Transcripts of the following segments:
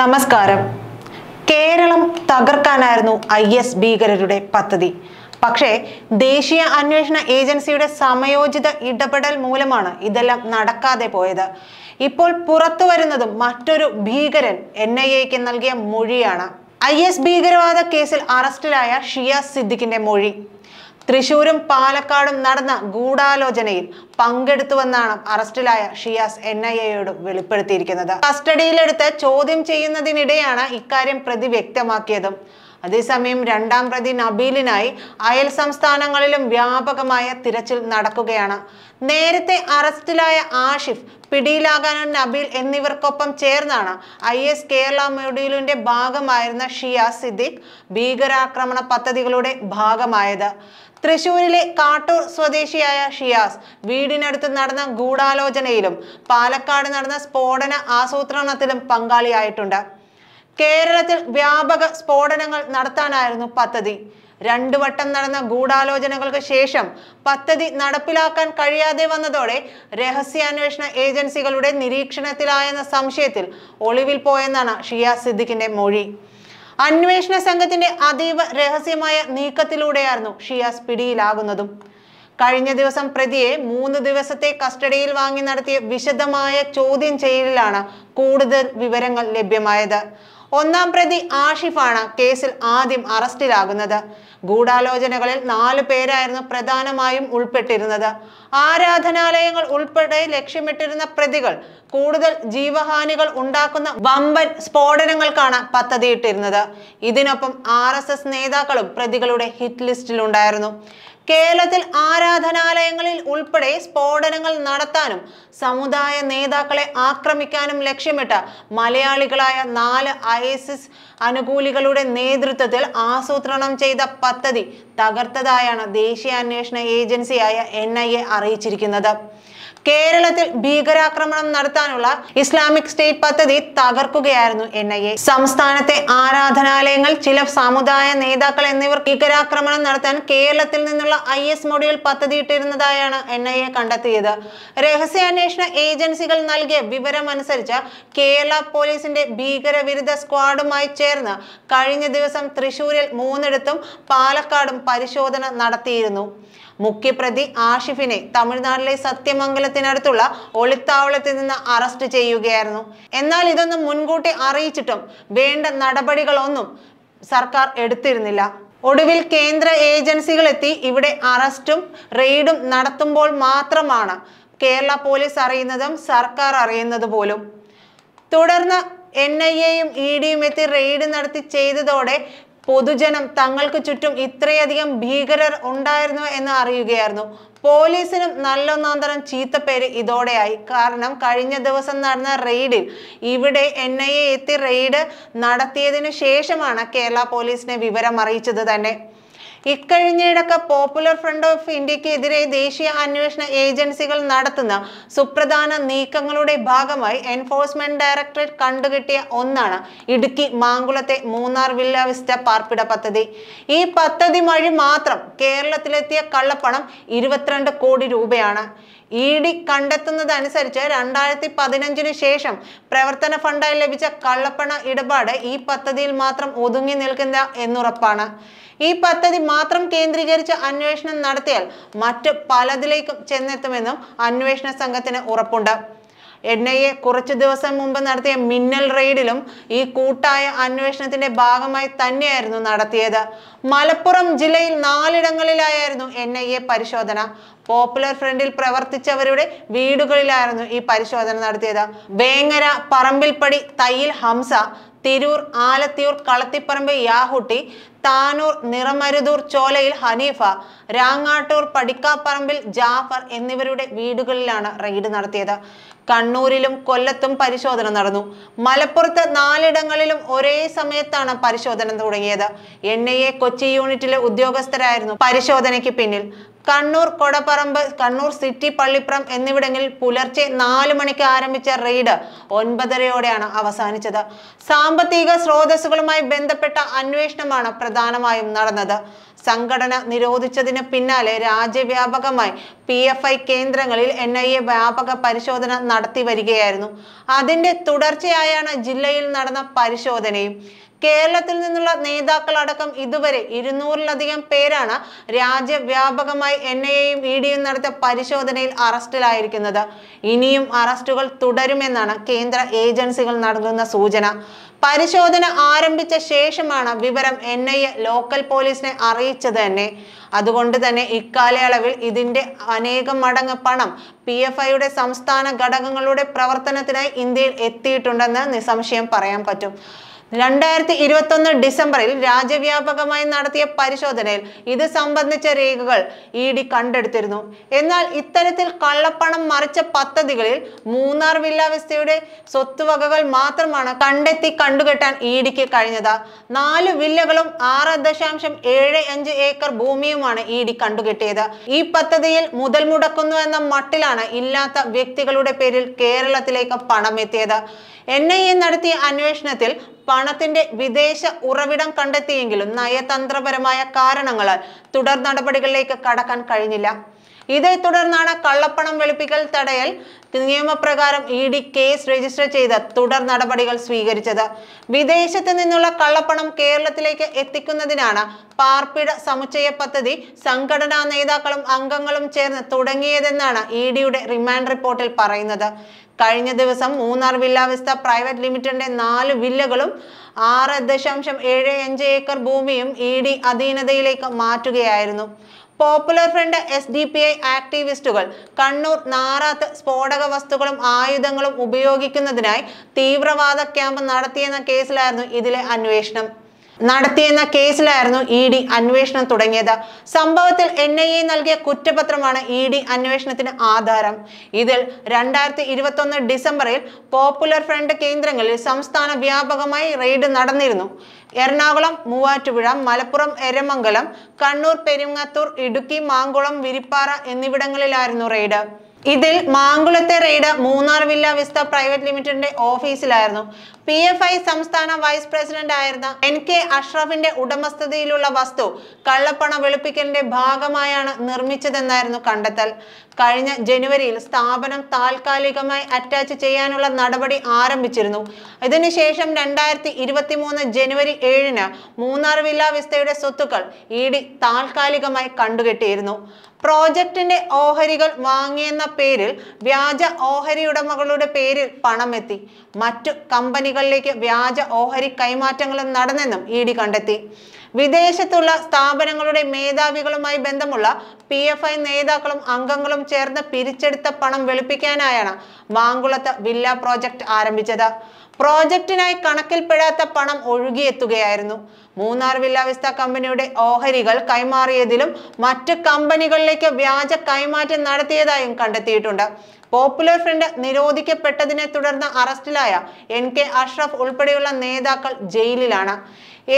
നമസ്കാരം Keralam തകർക്കാനായിരുന്നു I S ഭീകരരുടെ പദ്ധതി പക്ഷേ ദേശീയ അന്വേഷണ ഏജൻസിയുടെ സമയോചിത ഇടപെടൽ മൂലമാണ് ഇതെല്ലാം നടക്കാതെ പോയത് ഇപ്പോൾ പുറത്തു വരുന്നതും മറ്റൊരു ഭീകരൻ എൻ ഐ എക്ക് നൽകിയ മൊഴിയാണ് ഐ എസ് ഭീകരവാദ കേസിൽ അറസ്റ്റിലായ ഷിയ സിദ്ദിഖിന്റെ മൊഴി തൃശൂരും പാലക്കാടും നടന്ന ഗൂഢാലോചനയിൽ പങ്കെടുത്തുവെന്നാണ് അറസ്റ്റിലായ ഷിയാസ് എൻ ഐ എയോട് വെളിപ്പെടുത്തിയിരിക്കുന്നത് കസ്റ്റഡിയിലെടുത്ത് ചോദ്യം ചെയ്യുന്നതിനിടെയാണ് ഇക്കാര്യം പ്രതി വ്യക്തമാക്കിയതും അതേസമയം രണ്ടാം പ്രതി നബീലിനായി അയൽ സംസ്ഥാനങ്ങളിലും വ്യാപകമായ തിരച്ചിൽ നടക്കുകയാണ് നേരത്തെ അറസ്റ്റിലായ ആഷിഫ് പിടിയിലാകാനും നബീൽ എന്നിവർക്കൊപ്പം ചേർന്നാണ് ഐ എസ് കേരള മൊഡ്യൂലിന്റെ ഭാഗമായിരുന്ന ഷിയ സിദ്ദിഖ് ഭീകരാക്രമണ പദ്ധതികളുടെ ഭാഗമായത് തൃശൂരിലെ കാട്ടൂർ സ്വദേശിയായ ഷിയാസ് വീടിനടുത്ത് നടന്ന ഗൂഢാലോചനയിലും പാലക്കാട് നടന്ന സ്ഫോടന ആസൂത്രണത്തിലും പങ്കാളിയായിട്ടുണ്ട് കേരളത്തിൽ വ്യാപക സ്ഫോടനങ്ങൾ നടത്താനായിരുന്നു പദ്ധതി രണ്ടു വട്ടം നടന്ന ഗൂഢാലോചനകൾക്ക് ശേഷം പദ്ധതി നടപ്പിലാക്കാൻ കഴിയാതെ വന്നതോടെ രഹസ്യാന്വേഷണ ഏജൻസികളുടെ നിരീക്ഷണത്തിലായെന്ന സംശയത്തിൽ ഒളിവിൽ പോയെന്നാണ് ഷിയ സിദ്ദിഖിന്റെ മൊഴി അന്വേഷണ സംഘത്തിന്റെ അതീവ രഹസ്യമായ നീക്കത്തിലൂടെയായിരുന്നു ഷിയാസ് പിടിയിലാകുന്നതും കഴിഞ്ഞ ദിവസം പ്രതിയെ മൂന്ന് ദിവസത്തെ കസ്റ്റഡിയിൽ വാങ്ങി നടത്തിയ വിശദമായ ചോദ്യം ചെയ്യലിലാണ് കൂടുതൽ വിവരങ്ങൾ ലഭ്യമായത് ഒന്നാം പ്രതി ആഷിഫാണ് കേസിൽ ആദ്യം അറസ്റ്റിലാകുന്നത് ഗൂഢാലോചനകളിൽ നാലു പേരായിരുന്നു പ്രധാനമായും ഉൾപ്പെട്ടിരുന്നത് ആരാധനാലയങ്ങൾ ഉൾപ്പെടെ ലക്ഷ്യമിട്ടിരുന്ന പ്രതികൾ കൂടുതൽ ജീവഹാനികൾ ഉണ്ടാക്കുന്ന വമ്പൻ സ്ഫോടനങ്ങൾക്കാണ് പദ്ധതിയിട്ടിരുന്നത് ഇതിനൊപ്പം ആർ നേതാക്കളും പ്രതികളുടെ ഹിറ്റ് ലിസ്റ്റിലുണ്ടായിരുന്നു കേരളത്തിൽ ആരാധനാലയങ്ങളിൽ ഉൾപ്പെടെ സ്ഫോടനങ്ങൾ നടത്താനും സമുദായ നേതാക്കളെ ആക്രമിക്കാനും ലക്ഷ്യമിട്ട് മലയാളികളായ നാല് ഐസിസ് അനുകൂലികളുടെ നേതൃത്വത്തിൽ ആസൂത്രണം ചെയ്ത പദ്ധതി തകർത്തതായാണ് ദേശീയ അന്വേഷണ ഏജൻസിയായ എൻ അറിയിച്ചിരിക്കുന്നത് കേരളത്തിൽ ഭീകരാക്രമണം നടത്താനുള്ള ഇസ്ലാമിക് സ്റ്റേറ്റ് പദ്ധതി തകർക്കുകയായിരുന്നു എൻ ഐ എ സംസ്ഥാനത്തെ ആരാധനാലയങ്ങൾ ചില സമുദായ നേതാക്കൾ എന്നിവർ ഭീകരാക്രമണം നടത്താൻ കേരളത്തിൽ നിന്നുള്ള ഐ എസ് മൊഡ്യൂൾ പദ്ധതിയിട്ടിരുന്നതായാണ് എൻ ഐ എ കണ്ടെത്തിയത് രഹസ്യാന്വേഷണ ഏജൻസികൾ നൽകിയ വിവരമനുസരിച്ച് കേരള പോലീസിന്റെ ഭീകരവിരുദ്ധ സ്ക്വാഡുമായി ചേർന്ന് കഴിഞ്ഞ ദിവസം തൃശൂരിൽ മൂന്നിടത്തും പാലക്കാടും പരിശോധന നടത്തിയിരുന്നു മുഖ്യപ്രതി ആഷിഫിനെ തമിഴ്നാട്ടിലെ സത്യമംഗലത്തിനടുത്തുള്ള ഒളിത്താവളത്തിൽ നിന്ന് അറസ്റ്റ് ചെയ്യുകയായിരുന്നു എന്നാൽ ഇതൊന്നും മുൻകൂട്ടി അറിയിച്ചിട്ടും വേണ്ട നടപടികളൊന്നും സർക്കാർ എടുത്തിരുന്നില്ല ഒടുവിൽ കേന്ദ്ര ഏജൻസികളെത്തി ഇവിടെ അറസ്റ്റും റെയ്ഡും നടത്തുമ്പോൾ മാത്രമാണ് കേരള പോലീസ് അറിയുന്നതും സർക്കാർ അറിയുന്നത് പോലും തുടർന്ന് എൻ ഐ എയും ഇ ഡിയും എത്തി റെയ്ഡ് നടത്തി ചെയ്തതോടെ പൊതുജനം തങ്ങൾക്ക് ചുറ്റും ഇത്രയധികം ഭീകരർ ഉണ്ടായിരുന്നു എന്ന് അറിയുകയായിരുന്നു പോലീസിനും നല്ലൊന്നാന്തരം പേര് ഇതോടെയായി കാരണം കഴിഞ്ഞ ദിവസം നടന്ന റെയ്ഡിൽ ഇവിടെ എൻ ഐ എ എത്തി റെയ്ഡ് നടത്തിയതിനു ശേഷമാണ് കേരള പോലീസിനെ വിവരം അറിയിച്ചത് തന്നെ ഇക്കഴിഞ്ഞിടക്ക് പോപ്പുലർ ഫ്രണ്ട് ഓഫ് ഇന്ത്യക്കെതിരെ ദേശീയ അന്വേഷണ ഏജൻസികൾ നടത്തുന്ന സുപ്രധാന നീക്കങ്ങളുടെ ഭാഗമായി എൻഫോഴ്സ്മെന്റ് ഡയറക്ടറേറ്റ് കണ്ടുകിട്ടിയ ഒന്നാണ് ഇടുക്കി മാങ്കുളത്തെ മൂന്നാർ വില്ല വിസ്റ്റ പാർപ്പിട പദ്ധതി ഈ പദ്ധതി വഴി മാത്രം കേരളത്തിലെത്തിയ കള്ളപ്പണം ഇരുപത്തിരണ്ട് കോടി രൂപയാണ് ഇ ഡി കണ്ടെത്തുന്നതനുസരിച്ച് രണ്ടായിരത്തി പതിനഞ്ചിന് ശേഷം പ്രവർത്തന ഫണ്ടായി ലഭിച്ച കള്ളപ്പണ ഇടപാട് ഈ പദ്ധതിയിൽ മാത്രം ഒതുങ്ങി നിൽക്കുന്ന എന്നുറപ്പാണ് ഈ പദ്ധതി മാത്രം കേന്ദ്രീകരിച്ച് അന്വേഷണം നടത്തിയാൽ മറ്റ് പലതിലേക്കും ചെന്നെത്തുമെന്നും അന്വേഷണ സംഘത്തിന് ഉറപ്പുണ്ട് എൻ ഐ എ കുറച്ച് ദിവസം മുമ്പ് നടത്തിയ മിന്നൽ റെയ്ഡിലും ഈ കൂട്ടായ അന്വേഷണത്തിന്റെ ഭാഗമായി തന്നെയായിരുന്നു നടത്തിയത് മലപ്പുറം ജില്ലയിൽ നാലിടങ്ങളിലായിരുന്നു എൻ ഐ എ പരിശോധന പോപ്പുലർ ഫ്രണ്ടിൽ പ്രവർത്തിച്ചവരുടെ വീടുകളിലായിരുന്നു ഈ പരിശോധന നടത്തിയത് വേങ്ങര പറമ്പിൽപ്പടി തയ്യിൽ ഹംസ തിരൂർ ആലത്തിയൂർ കളത്തിപ്പറമ്പ് യാഹുട്ടി താനൂർ നിറമരുതൂർ ചോലയിൽ ഹനീഫ രാങ്ങാട്ടൂർ പടിക്കാപ്പറമ്പിൽ ജാഫർ എന്നിവരുടെ വീടുകളിലാണ് റെയ്ഡ് നടത്തിയത് കണ്ണൂരിലും കൊല്ലത്തും പരിശോധന നടന്നു മലപ്പുറത്ത് നാലിടങ്ങളിലും ഒരേ സമയത്താണ് പരിശോധന തുടങ്ങിയത് എൻ ഐ എ കൊച്ചി യൂണിറ്റിലെ ഉദ്യോഗസ്ഥരായിരുന്നു പരിശോധനയ്ക്ക് പിന്നിൽ കണ്ണൂർ കൊടപ്പറമ്പ് കണ്ണൂർ സിറ്റി പള്ളിപ്പുറം എന്നിവിടങ്ങളിൽ പുലർച്ചെ നാല് മണിക്ക് ആരംഭിച്ച റെയ്ഡ് ഒൻപതരയോടെയാണ് അവസാനിച്ചത് സാമ്പത്തിക സ്രോതസ്സുകളുമായി ബന്ധപ്പെട്ട അന്വേഷണമാണ് പ്രധാനമായും നടന്നത് സംഘടന നിരോധിച്ചതിന് പിന്നാലെ രാജ്യവ്യാപകമായി പി എഫ് ഐ കേന്ദ്രങ്ങളിൽ എൻ ഐ എ വ്യാപക പരിശോധന നടത്തി വരികയായിരുന്നു അതിന്റെ തുടർച്ചയായാണ് ജില്ലയിൽ നടന്ന പരിശോധനയും കേരളത്തിൽ നിന്നുള്ള നേതാക്കളടക്കം ഇതുവരെ ഇരുന്നൂറിലധികം പേരാണ് രാജ്യവ്യാപകമായി എൻ ഐയും ഇ ഡിയും നടത്തിയ പരിശോധനയിൽ അറസ്റ്റിലായിരിക്കുന്നത് ഇനിയും അറസ്റ്റുകൾ തുടരുമെന്നാണ് കേന്ദ്ര ഏജൻസികൾ നടത്തുന്ന സൂചന പരിശോധന ആരംഭിച്ച ശേഷമാണ് വിവരം എൻ ഐ എ ലോക്കൽ പോലീസിനെ അറിയിച്ചത് തന്നെ അതുകൊണ്ട് തന്നെ ഇക്കാലയളവിൽ ഇതിന്റെ അനേകം മടങ്ങ് പണം പി എഫ് ഐയുടെ സംസ്ഥാന ഘടകങ്ങളുടെ പ്രവർത്തനത്തിനായി ഇന്ത്യയിൽ എത്തിയിട്ടുണ്ടെന്ന് നിസ്സംശയം പറയാൻ പറ്റും രണ്ടായിരത്തി ഒന്ന് ഡിസംബറിൽ രാജ്യവ്യാപകമായി നടത്തിയ പരിശോധനയിൽ ഇത് സംബന്ധിച്ച രേഖകൾ ഇ ഡി കണ്ടെടുത്തിരുന്നു എന്നാൽ ഇത്തരത്തിൽ കള്ളപ്പണം മറിച്ച പദ്ധതികളിൽ മൂന്നാർ വില്ലാവസ്ഥയുടെ സ്വത്തുവകകൾ മാത്രമാണ് കണ്ടെത്തി കണ്ടുകെട്ടാൻ ഇ ഡിക്ക് കഴിഞ്ഞത് നാല് വില്ലകളും ആറ് ദശാംശം ഏഴ് അഞ്ച് ഏക്കർ ഭൂമിയുമാണ് ഇ ഡി കണ്ടുകെട്ടിയത് ഈ പദ്ധതിയിൽ മുതൽ മുടക്കുന്നു എന്ന മട്ടിലാണ് ഇല്ലാത്ത വ്യക്തികളുടെ പേരിൽ കേരളത്തിലേക്ക് പണം എത്തിയത് എൻ ഐ എ നടത്തിയ അന്വേഷണത്തിൽ പണത്തിന്റെ വിദേശ ഉറവിടം കണ്ടെത്തിയെങ്കിലും നയതന്ത്രപരമായ കാരണങ്ങളാൽ തുടർ നടപടികളിലേക്ക് കടക്കാൻ കഴിഞ്ഞില്ല ഇതേ തുടർന്നാണ് കള്ളപ്പണം വെളുപ്പിക്കൽ തടയൽ നിയമപ്രകാരം ഇ ഡി കേസ് രജിസ്റ്റർ ചെയ്ത് തുടർ നടപടികൾ സ്വീകരിച്ചത് വിദേശത്ത് നിന്നുള്ള കള്ളപ്പണം കേരളത്തിലേക്ക് എത്തിക്കുന്നതിനാണ് പാർപ്പിട സമുച്ചയ പദ്ധതി സംഘടനാ നേതാക്കളും അംഗങ്ങളും ചേർന്ന് തുടങ്ങിയതെന്നാണ് ഇ ഡിയുടെ റിമാൻഡ് റിപ്പോർട്ടിൽ പറയുന്നത് കഴിഞ്ഞ ദിവസം മൂന്നാർ വില്ല പ്രൈവറ്റ് ലിമിറ്റഡിന്റെ നാല് വില്ലകളും ആറ് ദശാംശം ഏഴ് അഞ്ച് ഏക്കർ ഭൂമിയും ഇ ഡി അധീനതയിലേക്ക് മാറ്റുകയായിരുന്നു Popular Front S D P I ആക്ടിവിസ്റ്റുകൾ കണ്ണൂർ നാറാത്ത് സ്ഫോടക വസ്തുക്കളും ആയുധങ്ങളും ഉപയോഗിക്കുന്നതിനായി തീവ്രവാദ ക്യാമ്പ് നടത്തിയെന്ന കേസിലായിരുന്നു ഇതിലെ അന്വേഷണം നടത്തിയെന്ന കേസിലായിരുന്നു ഇ ഡി അന്വേഷണം തുടങ്ങിയത് സംഭവത്തിൽ എൻ ഐ എ നൽകിയ കുറ്റപത്രമാണ് ഇ ഡി അന്വേഷണത്തിന് ആധാരം ഇതിൽ രണ്ടായിരത്തി ഇരുപത്തൊന്ന് ഡിസംബറിൽ പോപ്പുലർ ഫ്രണ്ട് കേന്ദ്രങ്ങളിൽ സംസ്ഥാന വ്യാപകമായി റെയ്ഡ് നടന്നിരുന്നു എറണാകുളം മൂവാറ്റുപുഴ മലപ്പുറം എരമംഗലം കണ്ണൂർ പെരുങ്ങത്തൂർ ഇടുക്കി മാങ്കുളം വിരിപ്പാറ എന്നിവിടങ്ങളിലായിരുന്നു റെയ്ഡ് ഇതിൽ മാങ്കുളത്തെ raid Munnar Villa Vista private ലിമിറ്റഡിന്റെ ഓഫീസിലായിരുന്നു പി എഫ് ഐ സംസ്ഥാന വൈസ് പ്രസിഡന്റ് ആയിരുന്ന എൻ കെ അഷ്റഫിന്റെ ഉടമസ്ഥതയിലുള്ള വസ്തു കള്ളപ്പണ വെളുപ്പിക്കലിന്റെ ഭാഗമായാണ് നിർമ്മിച്ചതെന്നായിരുന്നു കണ്ടെത്തൽ കഴിഞ്ഞ ജനുവരിയിൽ സ്ഥാപനം താൽക്കാലികമായി അറ്റാച്ച് ചെയ്യാനുള്ള നടപടി ആരംഭിച്ചിരുന്നു ഇതിനുശേഷം രണ്ടായിരത്തി ഇരുപത്തി മൂന്ന് ജനുവരി ഏഴിന് മൂന്നാർ വില്ലാ വിസ്തയുടെ സ്വത്തുക്കൾ ഇ ഡി താൽക്കാലികമായി കണ്ടുകെട്ടിയിരുന്നു പ്രോജക്റ്റിന്റെ ഓഹരികൾ വാങ്ങിയെന്ന പേരിൽ വ്യാജ ഓഹരി ഉടമകളുടെ പേരിൽ പണമെത്തി മറ്റു കമ്പനികളിലേക്ക് വ്യാജ ഓഹരി കൈമാറ്റങ്ങളും നടന്നെന്നും ഇ ഡി കണ്ടെത്തി വിദേശത്തുള്ള സ്ഥാപനങ്ങളുടെ മേധാവികളുമായി ബന്ധമുള്ള പി എഫ് ഐ നേതാക്കളും അംഗങ്ങളും ചേർന്ന് പിരിച്ചെടുത്ത പണം വെളുപ്പിക്കാനായാണ് മാങ്കുളത്ത് വില്ല പ്രോജക്റ്റ് ആരംഭിച്ചത് പ്രോജക്റ്റിനായി കണക്കിൽപ്പെടാത്ത പണം ഒഴുകിയെത്തുകയായിരുന്നു മൂന്നാർ വില്ലാവിസ്ത കമ്പനിയുടെ ഓഹരികൾ കൈമാറിയതിലും മറ്റ് കമ്പനികളിലേക്ക് വ്യാജ കൈമാറ്റം നടത്തിയതായും കണ്ടെത്തിയിട്ടുണ്ട് പോപ്പുലർ ഫ്രണ്ട് നിരോധിക്കപ്പെട്ടതിനെ തുടർന്ന് അറസ്റ്റിലായ എൻ കെ അഷ്റഫ് ഉൾപ്പെടെയുള്ള നേതാക്കൾ ജയിലിലാണ്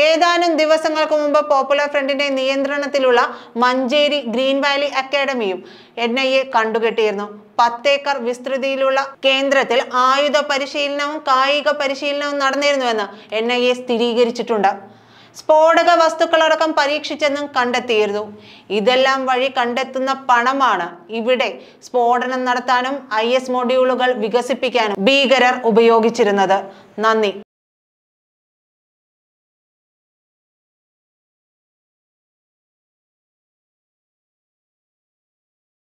ഏതാനും ദിവസങ്ങൾക്ക് മുമ്പ് പോപ്പുലർ ഫ്രണ്ടിന്റെ നിയന്ത്രണത്തിലുള്ള മഞ്ചേരി ഗ്രീൻ വാലി അക്കാഡമിയും എൻ ഐ എ കണ്ടുകെട്ടിയിരുന്നു പത്തേക്കർ വിസ്തൃതിയിലുള്ള കേന്ദ്രത്തിൽ ആയുധ പരിശീലനവും കായിക പരിശീലനവും നടന്നിരുന്നുവെന്ന് എൻ ഐ എ സ്ഥിരീകരിച്ചിട്ടുണ്ട് സ്ഫോടക വസ്തുക്കളടക്കം പരീക്ഷിച്ചെന്നും കണ്ടെത്തിയിരുന്നു ഇതെല്ലാം വഴി കണ്ടെത്തുന്ന പണമാണ് ഇവിടെ സ്ഫോടനം നടത്താനും ഐ എസ് മൊഡ്യൂളുകൾ വികസിപ്പിക്കാനും ഭീകരർ ഉപയോഗിച്ചിരുന്നത് നന്ദി